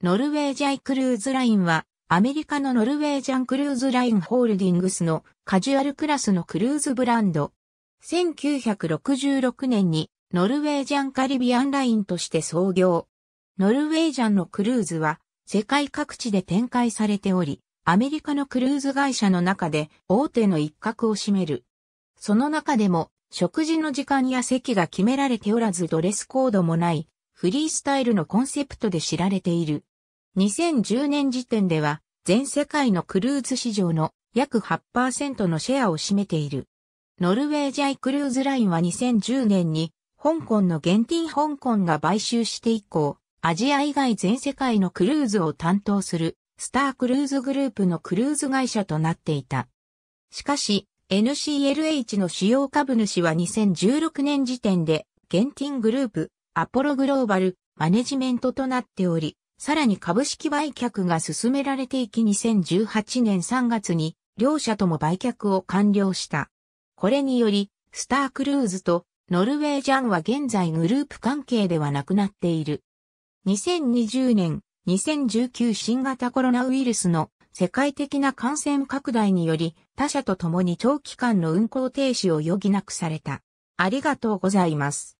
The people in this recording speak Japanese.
ノルウェージャイクルーズラインは、アメリカのノルウェージャンクルーズラインホールディングスのカジュアルクラスのクルーズブランド。1966年にノルウェージャンカリビアンラインとして創業。ノルウェージャンのクルーズは世界各地で展開されており、アメリカのクルーズ会社の中で大手の一角を占める。その中でも食事の時間や席が決められておらずドレスコードもないフリースタイルのコンセプトで知られている。2010年時点では全世界のクルーズ市場の約8%のシェアを占めている。ノルウェージャイクルーズラインは2010年に香港の現金香港が買収して以降、アジア以外全世界のクルーズを担当するスタークルーズグループのクルーズ会社となっていた。しかし、NCLH の主要株主は2016年時点で、現金グループ、アポログローバル、マネジメントとなっており、さらに株式売却が進められていき2018年3月に両社とも売却を完了した。これにより、スタークルーズとノルウェージャンは現在グループ関係ではなくなっている。2020年、2019新型コロナウイルスの世界的な感染拡大により他社と共に長期間の運行停止を余儀なくされた。ありがとうございます。